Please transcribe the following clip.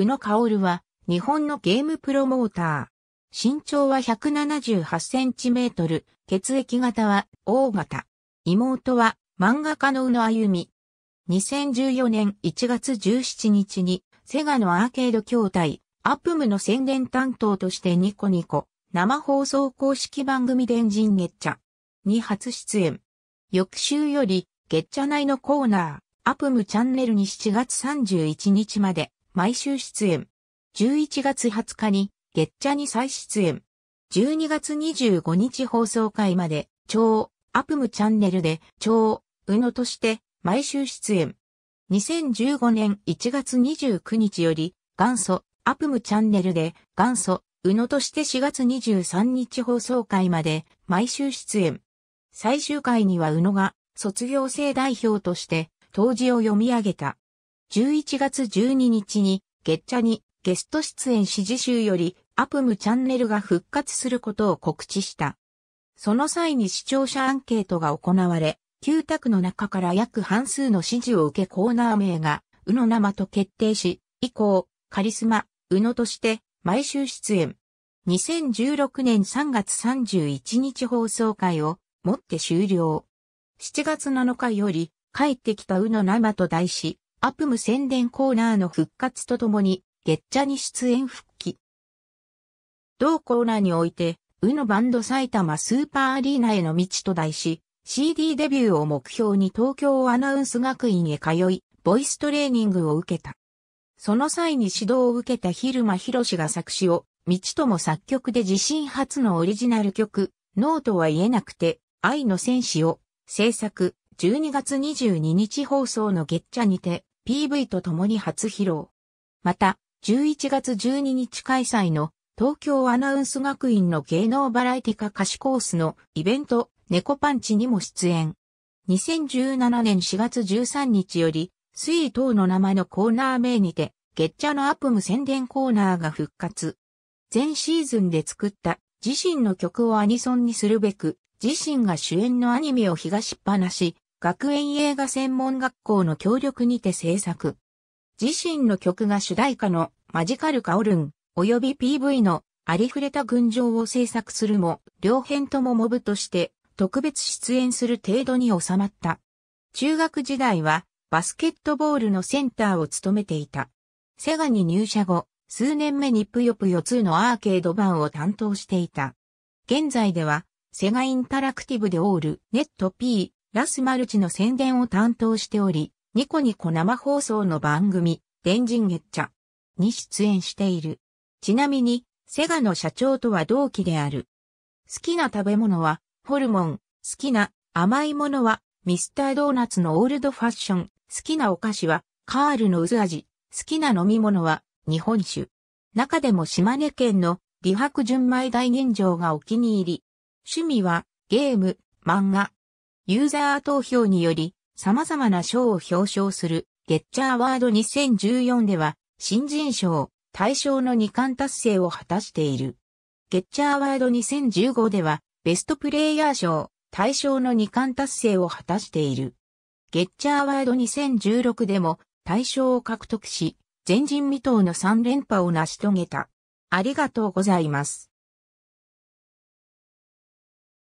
宇野薫は、日本のゲームプロモーター。身長は178センチメートル、血液型は O 型。妹は漫画家の宇野歩美。2014年1月17日に、セガのアーケード筐体、アップムの宣伝担当としてニコニコ、生放送公式番組電人月茶に初出演。翌週より、月茶内のコーナー、アップムチャンネルに7月31日まで毎週出演。11月20日に、月茶に再出演。12月25日放送回まで、超、アプムチャンネルで、超、うのとして、毎週出演。2015年1月29日より、元祖、アプムチャンネルで、元祖、うのとして4月23日放送回まで、毎週出演。最終回にはうのが、卒業生代表として、当時を読み上げた。11月12日に、月茶にゲスト出演指示集より、アプムチャンネルが復活することを告知した。その際に視聴者アンケートが行われ、旧宅の中から約半数の支持を受けコーナー名が、宇野生と決定し、以降、カリスマ、宇野として、毎週出演。2016年3月31日放送会をもって終了。7月7日より帰ってきた宇野生と題し、アプム宣伝コーナーの復活とともに、月茶に出演復帰。同コーナーにおいて、うのバンド埼玉スーパーアリーナへの道と題し、CD デビューを目標に東京アナウンス学院へ通い、ボイストレーニングを受けた。その際に指導を受けた昼間博士が作詞を、道とも作曲で自身初のオリジナル曲、ノートは言えなくて、愛の戦士を、制作、12月22日放送の月茶にて、PV と共に初披露。また、11月12日開催の東京アナウンス学院の芸能バラエティ化歌詞コースのイベント、猫パンチにも出演。2017年4月13日より、スイートの名前のコーナー名にて、月茶のアップム宣伝コーナーが復活。前シーズンで作った自身の曲をアニソンにするべく、自身が主演のアニメを東っぱなし、学園映画専門学校の協力にて制作。自身の曲が主題歌のマジカルカオルン、及び PV のありふれた群青を制作するも、両編ともモブとして特別出演する程度に収まった。中学時代はバスケットボールのセンターを務めていた。セガに入社後、数年目にぷよぷよ2のアーケード版を担当していた。現在では、セガインタラクティブでオール、ネット P、ラスマルチの宣伝を担当しており、ニコニコ生放送の番組、デンンジゲッチャに出演している。ちなみに、セガの社長とは同期である。好きな食べ物は、ホルモン、好きな甘いものは、ミスタードーナツのオールドファッション、好きなお菓子は、カールの渦味、好きな飲み物は、日本酒。中でも島根県の美白純米大吟醸がお気に入り。趣味は、ゲーム、漫画、ユーザー投票により様々な賞を表彰するゲッチャーワード2014では新人賞対象の2冠達成を果たしている。ゲッチャーワード2015ではベストプレイヤー賞対象の2冠達成を果たしている。ゲッチャーワード2016でも大賞を獲得し、前人未到の3連覇を成し遂げた。ありがとうございます。